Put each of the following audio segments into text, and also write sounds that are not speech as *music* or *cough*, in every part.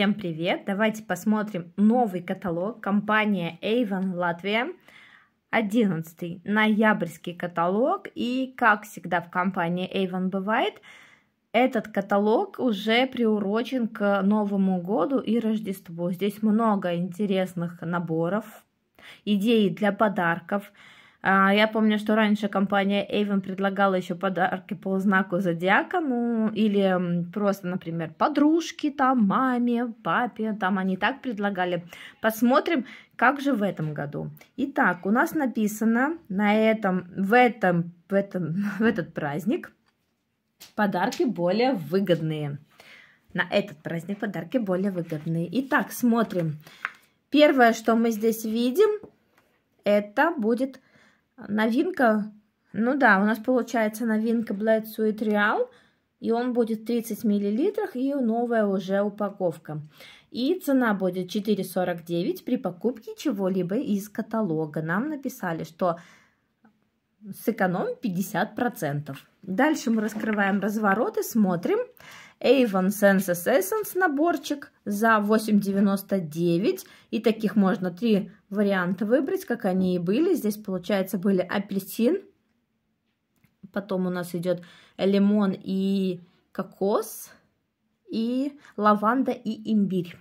Всем привет! Давайте посмотрим новый каталог компании Avon Латвия. 11 ноябрьский каталог. И, как всегда в компании Avon бывает, этот каталог уже приурочен к Новому году и Рождеству. Здесь много интересных наборов, идей для подарков, а, я помню, что раньше компания Avon предлагала еще подарки по знаку зодиака, ну или просто, например, подружки, там, маме, папе, там они так предлагали. Посмотрим, как же в этом году. Итак, у нас написано на этом, в этом, в этом, *laughs* в этот праздник подарки более выгодные. На этот праздник подарки более выгодные. Итак, смотрим. Первое, что мы здесь видим, это будет Новинка, ну да, у нас получается новинка Blade Sweet Real, и он будет в 30 мл, и новая уже упаковка. И цена будет 4,49 при покупке чего-либо из каталога. Нам написали, что сэкономим 50%. Дальше мы раскрываем разворот и смотрим. Avon Sense Essence наборчик за 8,99. И таких можно три варианта выбрать, как они и были. Здесь, получается, были апельсин, потом у нас идет лимон и кокос, и лаванда и имбирь.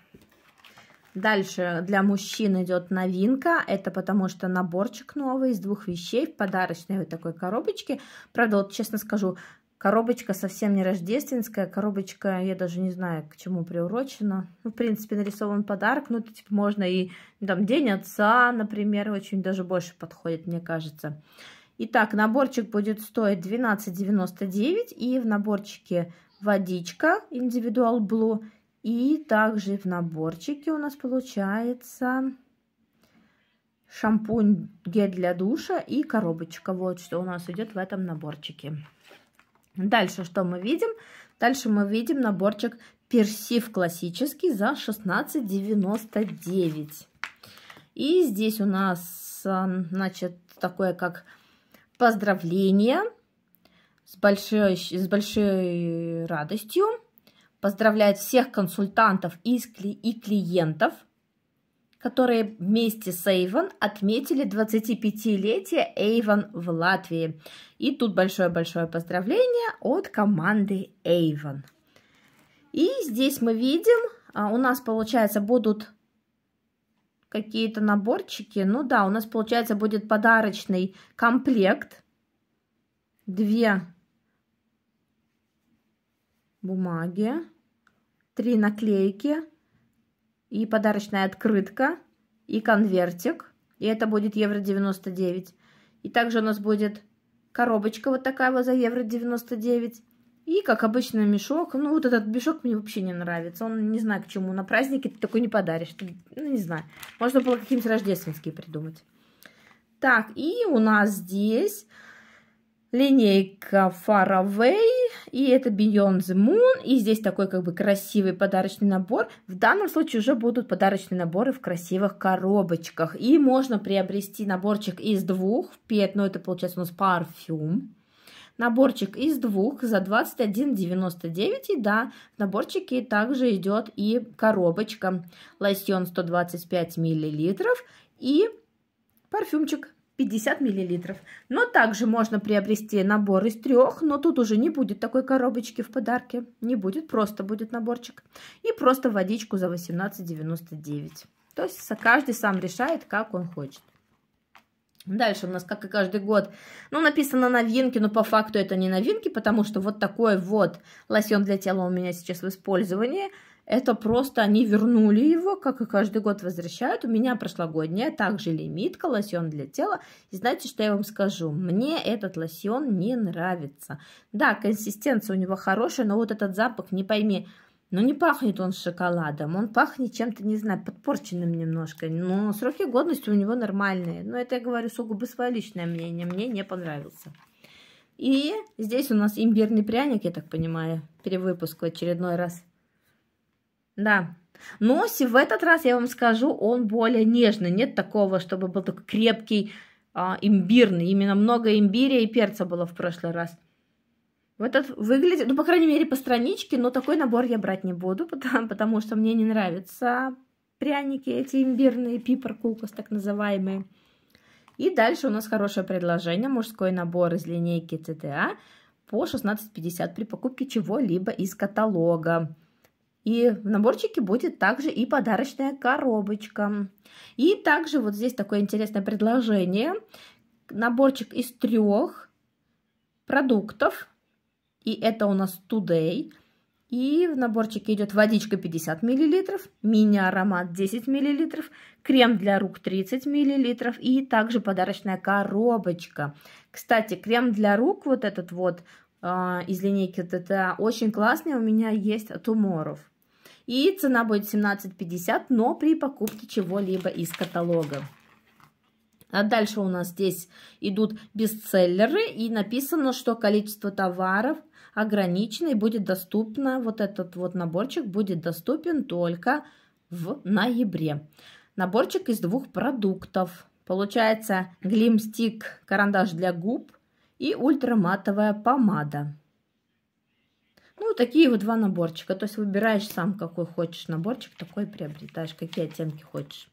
Дальше для мужчин идет новинка. Это потому что наборчик новый из двух вещей в подарочной вот такой коробочке. Правда, вот честно скажу, Коробочка совсем не рождественская, коробочка, я даже не знаю, к чему приурочена. Ну, в принципе, нарисован подарок, ну, тут типа, можно и ну, там День Отца, например, очень даже больше подходит, мне кажется. Итак, наборчик будет стоить 12,99 и в наборчике водичка Individual Blue и также в наборчике у нас получается шампунь, гель для душа и коробочка. Вот что у нас идет в этом наборчике. Дальше что мы видим? Дальше мы видим наборчик персив классический за 16,99. И здесь у нас, а, значит, такое как поздравление с большой, с большой радостью. Поздравляет всех консультантов и клиентов – которые вместе с Эйвон отметили 25-летие Эйвон в Латвии. И тут большое-большое поздравление от команды Эйвон. И здесь мы видим, а, у нас, получается, будут какие-то наборчики. Ну да, у нас, получается, будет подарочный комплект. Две бумаги, три наклейки – и подарочная открытка, и конвертик, и это будет евро 99. И также у нас будет коробочка вот такая вот за евро 99. И, как обычно, мешок. Ну, вот этот мешок мне вообще не нравится. Он не знаю, к чему. На празднике ты такой не подаришь. Ну, не знаю. Можно было какие-нибудь рождественские придумать. Так, и у нас здесь линейка Faraway и это Beyond the Moon, и здесь такой как бы красивый подарочный набор. В данном случае уже будут подарочные наборы в красивых коробочках, и можно приобрести наборчик из двух, пет, ну это получается у нас парфюм, наборчик из двух за 21,99, и да, в наборчике также идет и коробочка, лосьон 125 мл и парфюмчик 50 мл. Но также можно приобрести набор из трех, но тут уже не будет такой коробочки в подарке. Не будет, просто будет наборчик. И просто водичку за 18,99. То есть каждый сам решает, как он хочет. Дальше у нас, как и каждый год, ну, написано новинки, но по факту это не новинки, потому что вот такой вот лосьон для тела у меня сейчас в использовании – это просто они вернули его, как и каждый год возвращают. У меня прошлогодняя, также лимитка, лосьон для тела. И знаете, что я вам скажу? Мне этот лосьон не нравится. Да, консистенция у него хорошая, но вот этот запах, не пойми, но ну, не пахнет он шоколадом, он пахнет чем-то, не знаю, подпорченным немножко. Но сроки годности у него нормальные. Но это я говорю сугубо свое личное мнение, мне не понравился. И здесь у нас имбирный пряник, я так понимаю, перевыпуск в очередной раз. Да. Но в этот раз, я вам скажу, он более нежный. Нет такого, чтобы был такой крепкий, а, имбирный. Именно много имбиря и перца было в прошлый раз. В этот выглядит, ну, по крайней мере, по страничке, но такой набор я брать не буду, *laughs* потому, потому что мне не нравятся пряники эти имбирные, пипер кукус так называемые. И дальше у нас хорошее предложение, мужской набор из линейки ЦТА по 16,50 при покупке чего-либо из каталога. И в наборчике будет также и подарочная коробочка. И также вот здесь такое интересное предложение. Наборчик из трех продуктов. И это у нас Today. И в наборчике идет водичка 50 мл, мини-аромат 10 мл, крем для рук 30 мл и также подарочная коробочка. Кстати, крем для рук вот этот вот э, из линейки это а очень классный, у меня есть от Уморов. И цена будет 17,50, но при покупке чего-либо из каталога. А дальше у нас здесь идут бестселлеры, и написано, что количество товаров ограничено, и будет доступно, вот этот вот наборчик будет доступен только в ноябре. Наборчик из двух продуктов. Получается глимстик карандаш для губ и ультраматовая помада такие вот два наборчика. То есть выбираешь сам, какой хочешь наборчик, такой приобретаешь, какие оттенки хочешь.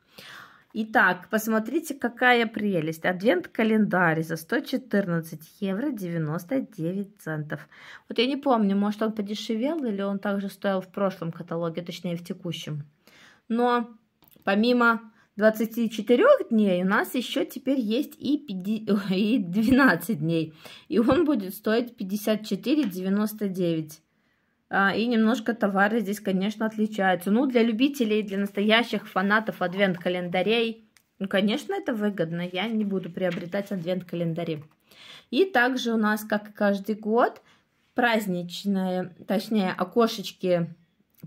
Итак, посмотрите, какая прелесть. Адвент-календарь за 114 евро 99 центов. Вот я не помню, может он подешевел или он также стоил в прошлом каталоге, точнее в текущем. Но помимо 24 дней у нас еще теперь есть и, 50, и 12 дней. И он будет стоить 54,99. А, и немножко товары здесь, конечно, отличаются. Ну, для любителей, для настоящих фанатов адвент-календарей, ну, конечно, это выгодно. Я не буду приобретать адвент-календари. И также у нас, как и каждый год, праздничные, точнее, окошечки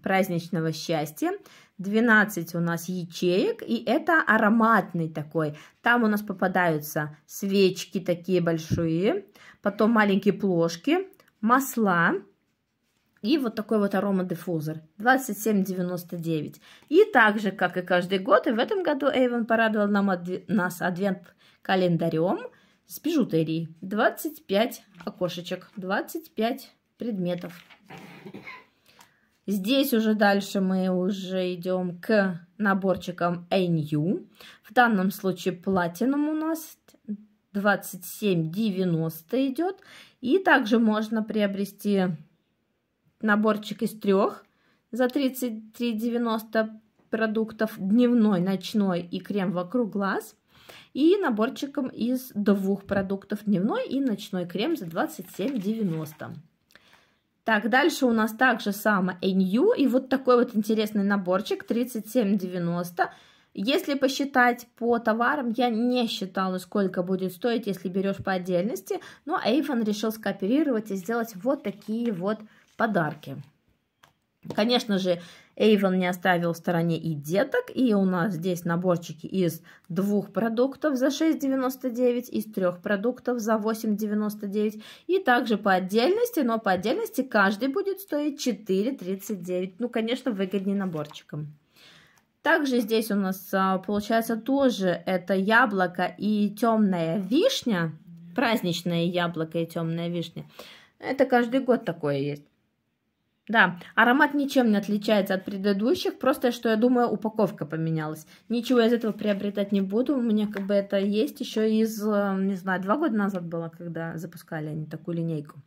праздничного счастья. 12 у нас ячеек, и это ароматный такой. Там у нас попадаются свечки такие большие, потом маленькие плошки, масла, и вот такой вот аромадиффузор 27,99. И так же, как и каждый год, и в этом году Эйвен порадовал нам адв... нас адвент-календарем с бижутерией. 25 окошечек, 25 предметов. Здесь уже дальше мы уже идем к наборчикам ANU. В данном случае платином у нас 27,90 идет. И также можно приобрести наборчик из трех за 33,90 продуктов, дневной, ночной и крем вокруг глаз. И наборчиком из двух продуктов, дневной и ночной крем за 27,90. Так, дальше у нас также само NU и вот такой вот интересный наборчик 37,90. Если посчитать по товарам, я не считала, сколько будет стоить, если берешь по отдельности, но Avon решил скооперировать и сделать вот такие вот подарки. Конечно же, Avon не оставил в стороне и деток, и у нас здесь наборчики из двух продуктов за 6,99, из трех продуктов за 8,99, и также по отдельности, но по отдельности каждый будет стоить 4,39, ну, конечно, выгоднее наборчиком. Также здесь у нас а, получается тоже это яблоко и темная вишня, праздничное яблоко и темная вишня. Это каждый год такое есть. Да, аромат ничем не отличается от предыдущих, просто что я думаю, упаковка поменялась. Ничего из этого приобретать не буду, у меня как бы это есть еще из, э, не знаю, два года назад было, когда запускали они такую линейку.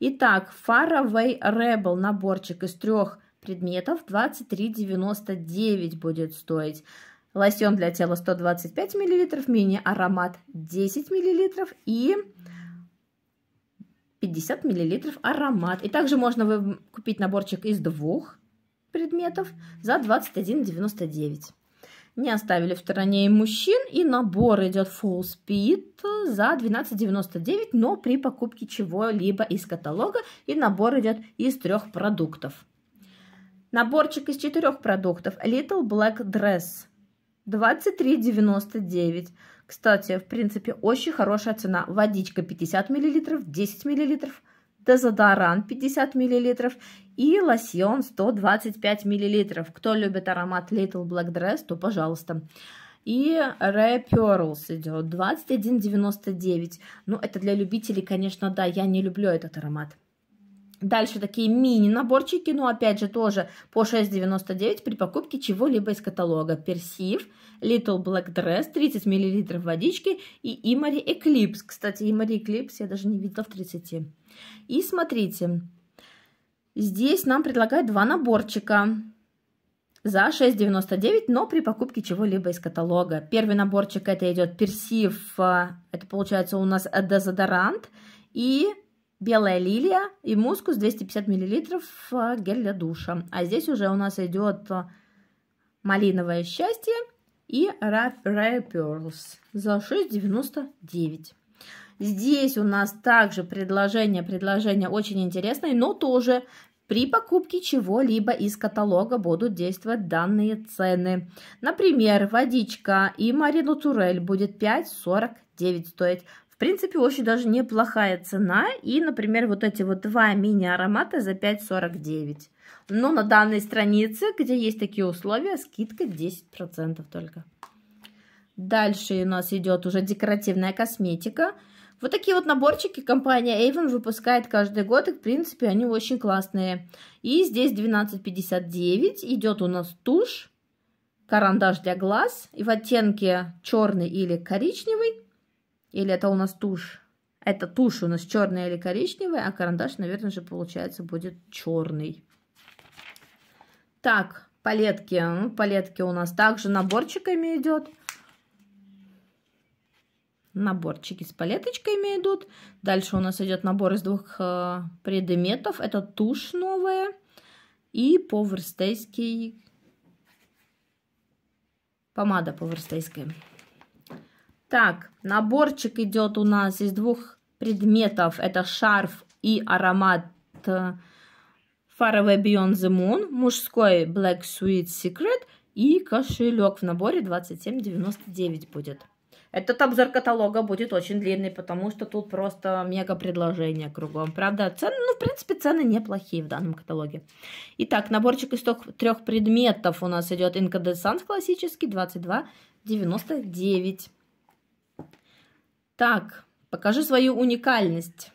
Итак, Faraway Rebel наборчик из трех предметов 23,99 будет стоить. Лосьон для тела 125 мл, мини-аромат 10 мл и 50 мл аромат. И также можно купить наборчик из двух предметов за 21,99. Не оставили в стороне и мужчин, и набор идет Full Speed за 12,99, но при покупке чего-либо из каталога, и набор идет из трех продуктов. Наборчик из четырех продуктов Little Black Dress 23,99. Кстати, в принципе, очень хорошая цена. Водичка 50 мл, 10 мл, дезодорант 50 мл и лосьон 125 мл. Кто любит аромат Little Black Dress, то пожалуйста. И Ray Pearls идет 21,99. Ну, это для любителей, конечно, да, я не люблю этот аромат. Дальше такие мини-наборчики, но опять же тоже по 6,99 при покупке чего-либо из каталога. Персив, Little Black Dress, 30 мл водички и Имари Eclipse, Кстати, Имари Eclipse я даже не видела в 30. И смотрите, здесь нам предлагают два наборчика за 6,99, но при покупке чего-либо из каталога. Первый наборчик это идет персив, э, это получается у нас дезодорант и белая лилия и мускус 250 мл э, гель для душа. А здесь уже у нас идет э, малиновое счастье и Rare Pearls за 6,99. Здесь у нас также предложение, предложение очень интересное, но тоже при покупке чего-либо из каталога будут действовать данные цены. Например, водичка и Марину Турель будет 5,49 стоить принципе, очень даже неплохая цена. И, например, вот эти вот два мини-аромата за 5,49. Но ну, на данной странице, где есть такие условия, скидка 10% только. Дальше у нас идет уже декоративная косметика. Вот такие вот наборчики компания Avon выпускает каждый год, и, в принципе, они очень классные. И здесь 12,59 идет у нас тушь, карандаш для глаз, и в оттенке черный или коричневый или это у нас тушь? Это тушь у нас черная или коричневая, а карандаш, наверное же, получается, будет черный. Так, палетки. Ну, палетки у нас также наборчиками идет. Наборчики с палеточками идут. Дальше у нас идет набор из двух э, предметов. Это тушь новая и поверстейский помада поверстейская. Так, наборчик идет у нас из двух предметов. Это шарф и аромат Faraway э, Beyond the Moon, мужской Black Sweet Secret и кошелек в наборе 27,99 будет. Этот обзор каталога будет очень длинный, потому что тут просто мега предложение кругом. Правда, цены, ну, в принципе, цены неплохие в данном каталоге. Итак, наборчик из трех предметов у нас идет Incandescent классический 22,99. Так, покажи свою уникальность.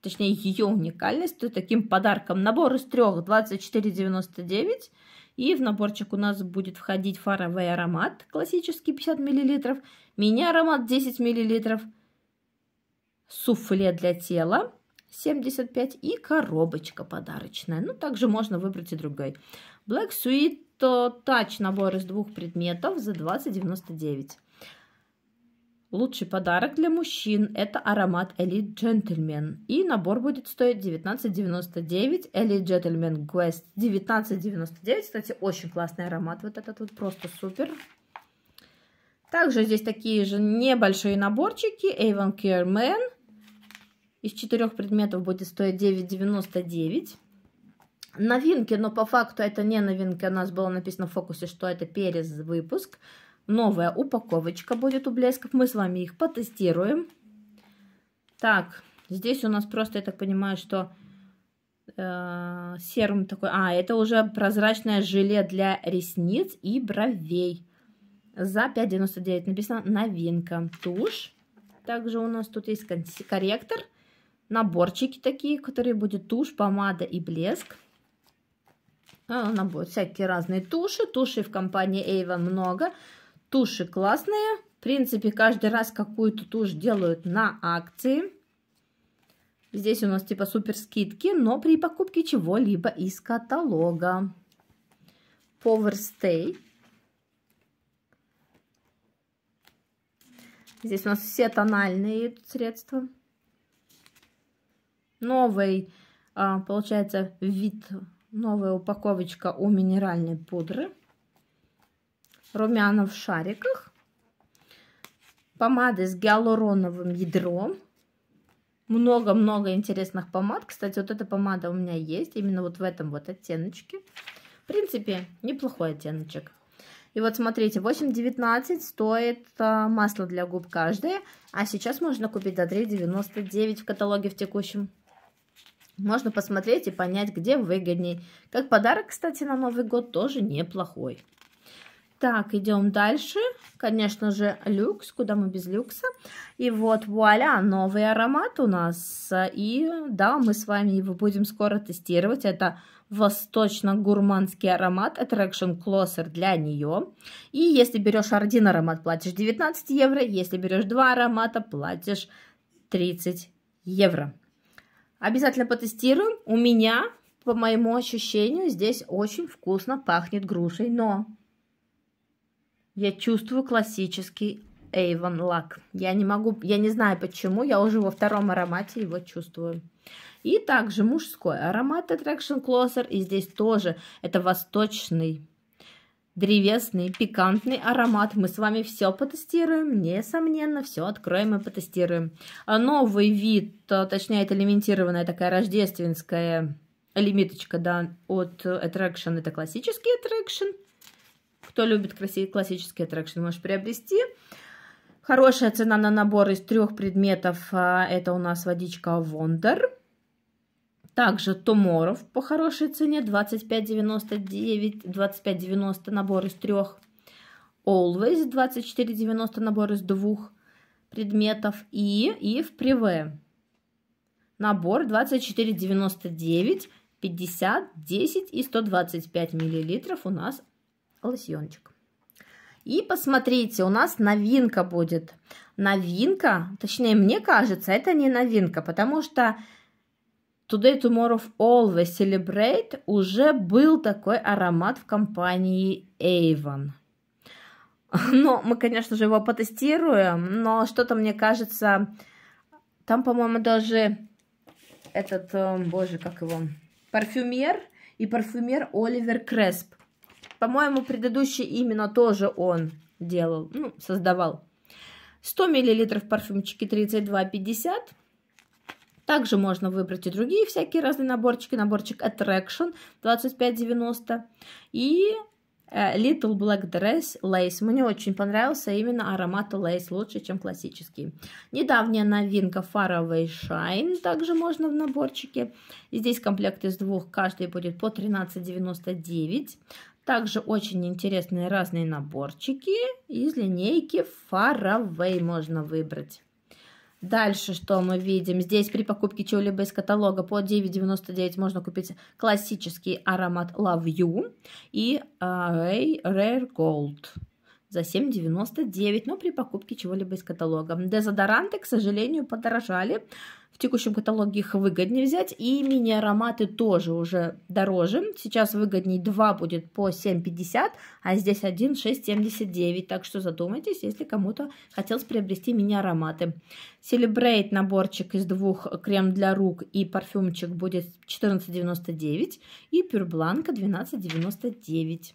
Точнее, ее уникальность. То таким подарком набор из трех 24,99. И в наборчик у нас будет входить фаровый аромат классический 50 мл, мини-аромат 10 мл, суфле для тела 75 и коробочка подарочная. Ну, также можно выбрать и другой. Black Sweet Touch набор из двух предметов за 20,99. Лучший подарок для мужчин – это аромат Elite Gentleman. И набор будет стоить 19,99. Elite Gentleman Quest 19,99. Кстати, очень классный аромат. Вот этот вот просто супер. Также здесь такие же небольшие наборчики. Avon Care Man. Из четырех предметов будет стоить 9,99. Новинки, но по факту это не новинки. У нас было написано в фокусе, что это перезвыпуск выпуск Новая упаковочка будет у блесков. Мы с вами их потестируем. Так, здесь у нас просто, я так понимаю, что э, серым такой... А, это уже прозрачное желе для ресниц и бровей. За 5,99 написано новинка. Тушь. Также у нас тут есть корректор. Наборчики такие, которые будет тушь, помада и блеск. А, набор, всякие разные туши. Туши в компании Avon много. Туши классные. В принципе, каждый раз какую-то тушь делают на акции. Здесь у нас типа супер скидки, но при покупке чего-либо из каталога. Power Stay. Здесь у нас все тональные средства. Новый, а, получается, вид, новая упаковочка у минеральной пудры румяна в шариках, помады с гиалуроновым ядром, много-много интересных помад. Кстати, вот эта помада у меня есть, именно вот в этом вот оттеночке. В принципе, неплохой оттеночек. И вот смотрите, 8,19 стоит а, масло для губ каждое, а сейчас можно купить за 3,99 в каталоге в текущем. Можно посмотреть и понять, где выгодней. Как подарок, кстати, на Новый год тоже неплохой. Так, идем дальше. Конечно же, люкс, куда мы без люкса. И вот, вуаля, новый аромат у нас. И да, мы с вами его будем скоро тестировать. Это восточно-гурманский аромат Attraction Closer для нее. И если берешь один аромат, платишь 19 евро. Если берешь два аромата, платишь 30 евро. Обязательно потестируем. У меня, по моему ощущению, здесь очень вкусно пахнет грушей, но я чувствую классический Avon лак. Я не могу, я не знаю почему, я уже во втором аромате его чувствую. И также мужской аромат Attraction Closer. И здесь тоже это восточный, древесный, пикантный аромат. Мы с вами все потестируем, несомненно, все откроем и потестируем. А новый вид, а, точнее, это элементированная такая рождественская лимиточка да, от Attraction. Это классический Attraction. Кто любит классический аттракшн, можешь приобрести. Хорошая цена на набор из трех предметов. А, это у нас водичка Wonder, Также Томоров по хорошей цене 25,99, 25,90 набор из трех. Always 24,90 набор из двух предметов. И, и в Приве набор 24,99, 50, 10 и 125 миллилитров у нас лосьончик. И посмотрите, у нас новинка будет. Новинка, точнее, мне кажется, это не новинка, потому что Today Tomorrow Always Celebrate уже был такой аромат в компании Avon. Но мы, конечно же, его потестируем, но что-то, мне кажется, там, по-моему, даже этот, э, боже, как его, парфюмер и парфюмер Оливер Кресп. По-моему, предыдущий именно тоже он делал, ну, создавал. 100 мл парфюмчики 32,50. Также можно выбрать и другие всякие разные наборчики. Наборчик Attraction 25,90. И э, Little Black Dress Lace. Мне очень понравился именно аромат Lace, лучше, чем классический. Недавняя новинка Faraway Shine, также можно в наборчике. Здесь комплект из двух, каждый будет по 13,99. Также очень интересные разные наборчики из линейки Faraway можно выбрать. Дальше что мы видим? Здесь при покупке чего-либо из каталога по 9,99 можно купить классический аромат Love You и а, Rare Gold за 7,99, но при покупке чего-либо из каталога. Дезодоранты, к сожалению, подорожали текущем каталоге их выгоднее взять. И мини-ароматы тоже уже дороже. Сейчас выгодней 2 будет по 7,50, а здесь один 6,79. Так что задумайтесь, если кому-то хотелось приобрести мини-ароматы. Celebrate наборчик из двух крем для рук и парфюмчик будет 14,99. И Pure Blanco 12,99.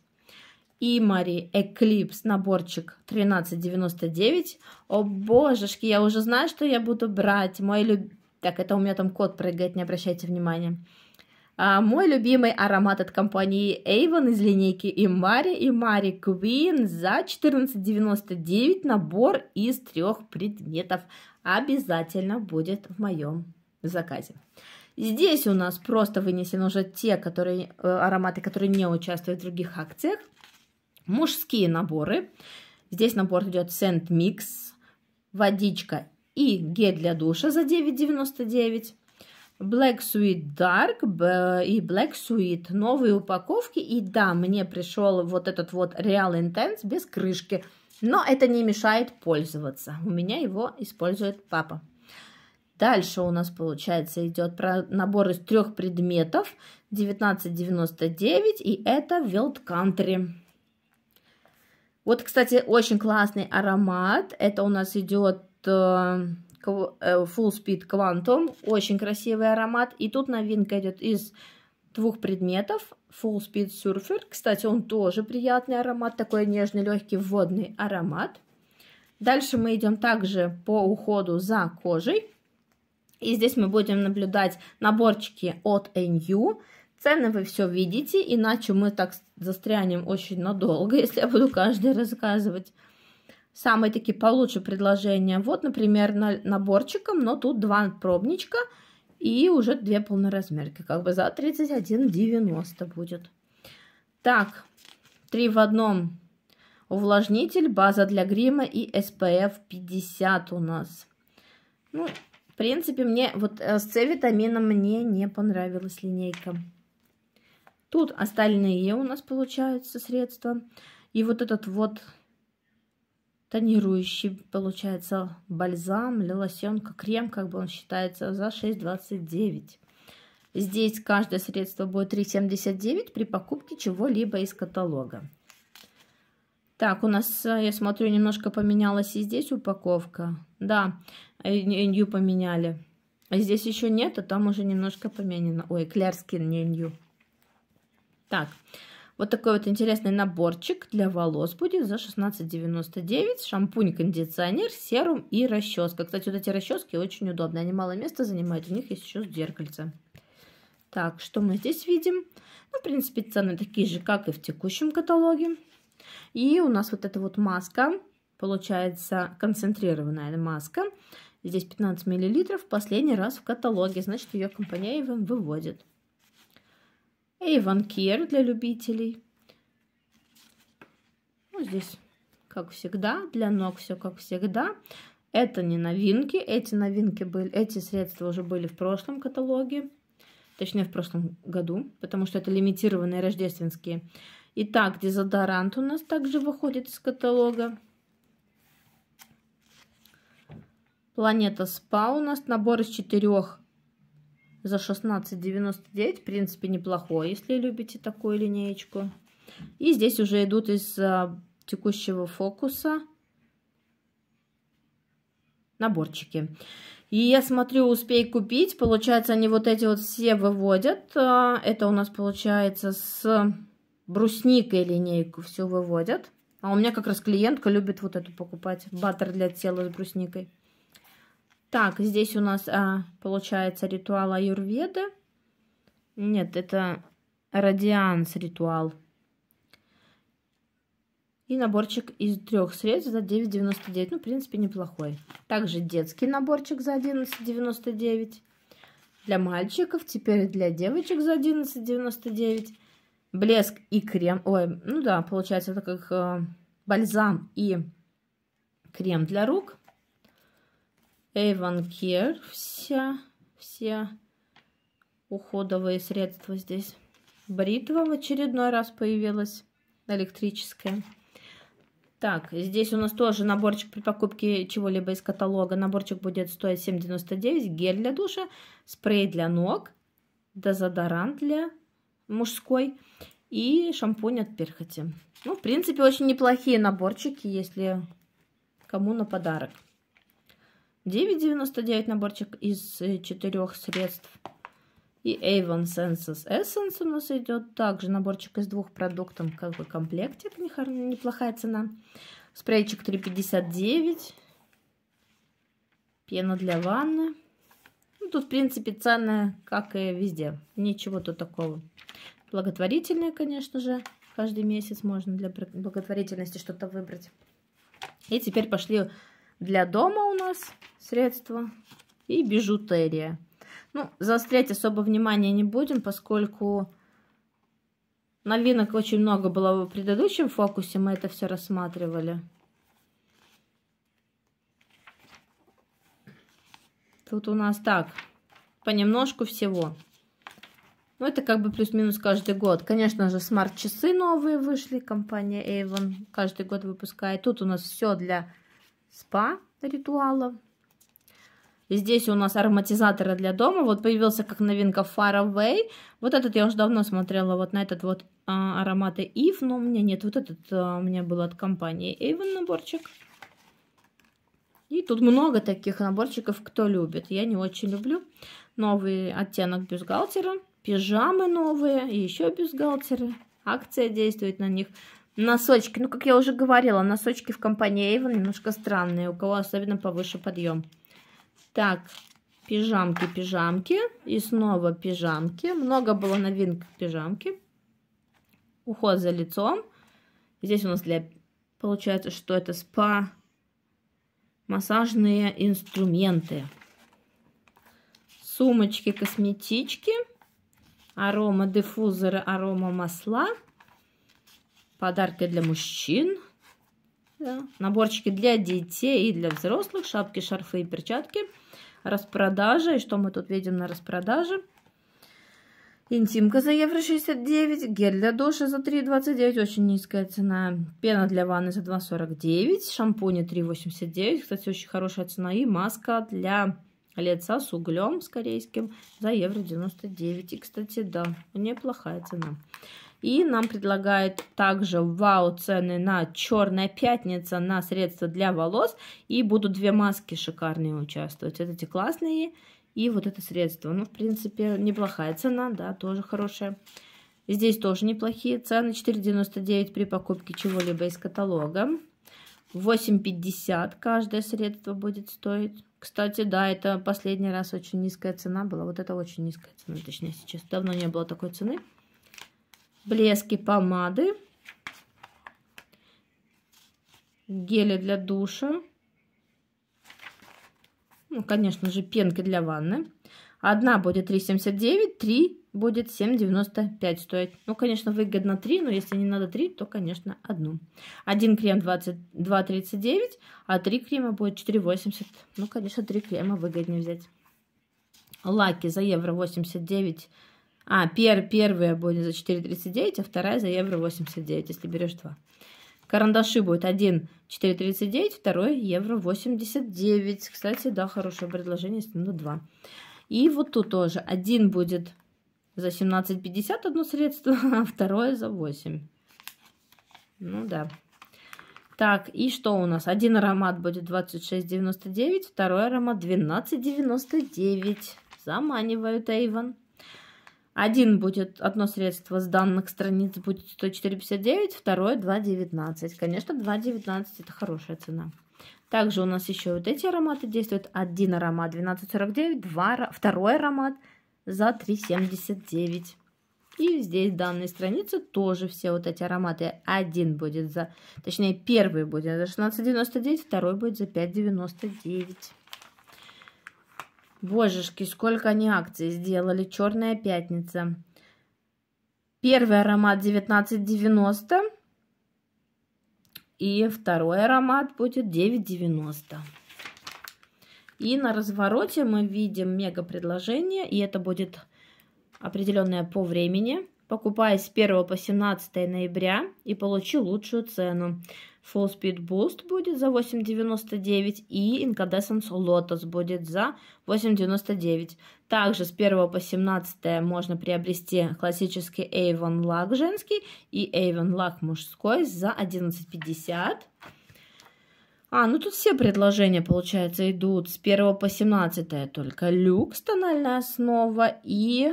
И Мари Эклипс наборчик 13,99. О божешки, я уже знаю, что я буду брать. Мой любимый так, это у меня там кот прыгает, не обращайте внимания. А, мой любимый аромат от компании Avon из линейки Imari Imari Queen за 14,99 набор из трех предметов обязательно будет в моем заказе. Здесь у нас просто вынесены уже те которые, э, ароматы, которые не участвуют в других акциях. Мужские наборы. Здесь набор идет Scent Mix, водичка и гель для душа за 9,99. Black Sweet Dark и Black Sweet. Новые упаковки. И да, мне пришел вот этот вот Real Intense без крышки. Но это не мешает пользоваться. У меня его использует папа. Дальше у нас, получается, идет набор из трех предметов. 19,99 и это Wild Country. Вот, кстати, очень классный аромат. Это у нас идет Э, full Speed Quantum. Очень красивый аромат. И тут новинка идет из двух предметов. Full Speed Surfer. Кстати, он тоже приятный аромат. Такой нежный, легкий водный аромат. Дальше мы идем также по уходу за кожей. И здесь мы будем наблюдать наборчики от NU. Цены вы все видите, иначе мы так застрянем очень надолго, *laughs* если я буду каждый рассказывать самые такие получше предложения. Вот, например, на, наборчиком, но тут два пробничка и уже две полноразмерки. Как бы за 31,90 будет. Так, три в одном увлажнитель, база для грима и SPF 50 у нас. Ну, в принципе, мне вот э, с С-витамином мне не понравилась линейка. Тут остальные у нас получаются средства. И вот этот вот тонирующий, получается, бальзам или лосьонка, крем, как бы он считается, за 6,29. Здесь каждое средство будет 3,79 при покупке чего-либо из каталога. Так, у нас, э, я смотрю, немножко поменялась и здесь упаковка. Да, э, э, Нью поменяли. А здесь еще нет, а там уже немножко поменено. Ой, Клярскин Нью. Так, вот такой вот интересный наборчик для волос будет за 16,99. Шампунь, кондиционер, серум и расческа. Кстати, вот эти расчески очень удобные, Они мало места занимают, у них есть еще зеркальце. Так, что мы здесь видим? Ну, в принципе, цены такие же, как и в текущем каталоге. И у нас вот эта вот маска, получается концентрированная маска. Здесь 15 мл, последний раз в каталоге, значит, ее компания выводит. Эйванкер для любителей. Ну, здесь, как всегда, для ног все как всегда. Это не новинки, эти новинки были, эти средства уже были в прошлом каталоге, точнее в прошлом году, потому что это лимитированные рождественские. Итак, дезодорант у нас также выходит из каталога. Планета СПА у нас набор из четырех за 16,99. В принципе, неплохо, если любите такую линеечку. И здесь уже идут из а, текущего фокуса наборчики. И я смотрю, успей купить. Получается, они вот эти вот все выводят. А, это у нас получается с брусникой линейку все выводят. А у меня как раз клиентка любит вот эту покупать. Баттер для тела с брусникой. Так, здесь у нас а, получается ритуал Аюрведы. Нет, это радианс ритуал. И наборчик из трех средств за 9,99. Ну, в принципе, неплохой. Также детский наборчик за 11,99. Для мальчиков, теперь для девочек за 11,99. Блеск и крем. Ой, ну да, получается, это как э, бальзам и крем для рук Эванкер вся, все уходовые средства здесь. Бритва в очередной раз появилась электрическая. Так, здесь у нас тоже наборчик при покупке чего-либо из каталога. Наборчик будет стоить 7,99. Гель для душа, спрей для ног, дезодорант для мужской и шампунь от перхоти. Ну, в принципе, очень неплохие наборчики, если кому на подарок. 9,99 наборчик из э, четырех средств. И Avon Senses Essence у нас идет также наборчик из двух продуктов, как бы комплектик, неплохая цена. Спрейчик 3,59. Пена для ванны. Ну, тут, в принципе, цены, как и везде. Ничего тут такого. Благотворительные, конечно же. Каждый месяц можно для благотворительности что-то выбрать. И теперь пошли для дома у нас средства и бижутерия. Ну, заострять особо внимание не будем, поскольку новинок очень много было в предыдущем фокусе, мы это все рассматривали. Тут у нас так, понемножку всего. Ну, это как бы плюс-минус каждый год. Конечно же, смарт-часы новые вышли, компания Avon каждый год выпускает. Тут у нас все для спа-ритуалов. И здесь у нас ароматизаторы для дома. Вот появился как новинка Faraway. Вот этот я уже давно смотрела, вот на этот вот а, ароматы Eve, но у меня нет. Вот этот а, у меня был от компании Avon наборчик. И тут много таких наборчиков, кто любит. Я не очень люблю. Новый оттенок бюстгальтера, пижамы новые и еще бюстгальтеры. Акция действует на них. Носочки. Ну, как я уже говорила, носочки в компании Avon немножко странные. У кого особенно повыше подъем. Так, пижамки, пижамки. И снова пижамки. Много было новинок пижамки. Уход за лицом. Здесь у нас для... Получается, что это спа... Массажные инструменты. Сумочки, косметички. Арома диффузоры, арома масла подарки для мужчин, да, наборчики для детей и для взрослых, шапки, шарфы и перчатки, распродажа, и что мы тут видим на распродаже. Интимка за евро 69, гель для душа за 3,29, очень низкая цена, пена для ванны за 2,49, шампуни 3,89, кстати, очень хорошая цена, и маска для лица с углем, с корейским, за евро 99, и, кстати, да, неплохая цена. И нам предлагают также вау цены на черная пятница, на средства для волос. И будут две маски шикарные участвовать. Вот эти классные и вот это средство. Ну, в принципе, неплохая цена, да, тоже хорошая. Здесь тоже неплохие цены. 4,99 при покупке чего-либо из каталога. 8,50 каждое средство будет стоить. Кстати, да, это последний раз очень низкая цена была. Вот это очень низкая цена, точнее, сейчас давно не было такой цены блески помады, гели для душа, ну, конечно же, пенки для ванны. Одна будет 3,79, три будет 7,95 стоить. Ну, конечно, выгодно 3, но если не надо 3, то, конечно, одну. Один крем 22,39, а три крема будет 4,80. Ну, конечно, три крема выгоднее взять. Лаки за евро 89 а, пер, первая будет за 4,39, а вторая за евро 89, если берешь два. Карандаши будет один 4,39, второй евро 89. Кстати, да, хорошее предложение, если ну, 2. И вот тут тоже. Один будет за 17,50 одно средство, *laughs* а второе за 8. Ну да. Так, и что у нас? Один аромат будет 26,99, второй аромат 12,99. Заманивают Айван. Один будет, одно средство с данных страниц будет 104,59, второе 2,19. Конечно, 2,19 это хорошая цена. Также у нас еще вот эти ароматы действуют. Один аромат 12,49, два, второй аромат за 3,79. И здесь данные страницы тоже все вот эти ароматы. Один будет за, точнее первый будет за 16,99, второй будет за 5,99. Божешки, сколько они акций сделали. Черная пятница. Первый аромат 1990. И второй аромат будет 990. И на развороте мы видим мега предложение. И это будет определенное по времени. Покупая с 1 по 17 ноября и получи лучшую цену. Full Speed Boost будет за 8,99 и Incandescent Lotus будет за 8,99. Также с 1 по 17 можно приобрести классический Avon Lack женский и Avon Lack мужской за 11,50. А, ну тут все предложения, получается, идут с 1 по 17 только люкс, тональная основа и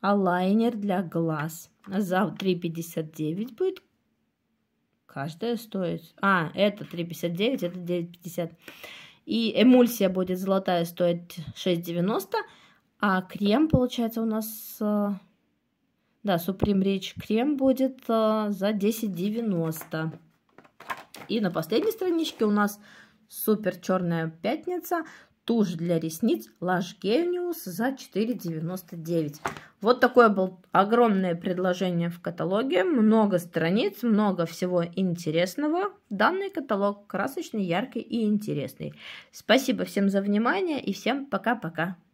а лайнер для глаз за 3,59 будет. Каждая стоит. А, это 3,59, это 9,50. И эмульсия будет золотая, стоит 6,90. А крем, получается, у нас... Э, да, Supreme Rich крем будет э, за 10,90. И на последней страничке у нас супер черная пятница. Тушь для ресниц Lush Genius за 4,99. Вот такое было огромное предложение в каталоге. Много страниц, много всего интересного. Данный каталог красочный, яркий и интересный. Спасибо всем за внимание и всем пока-пока.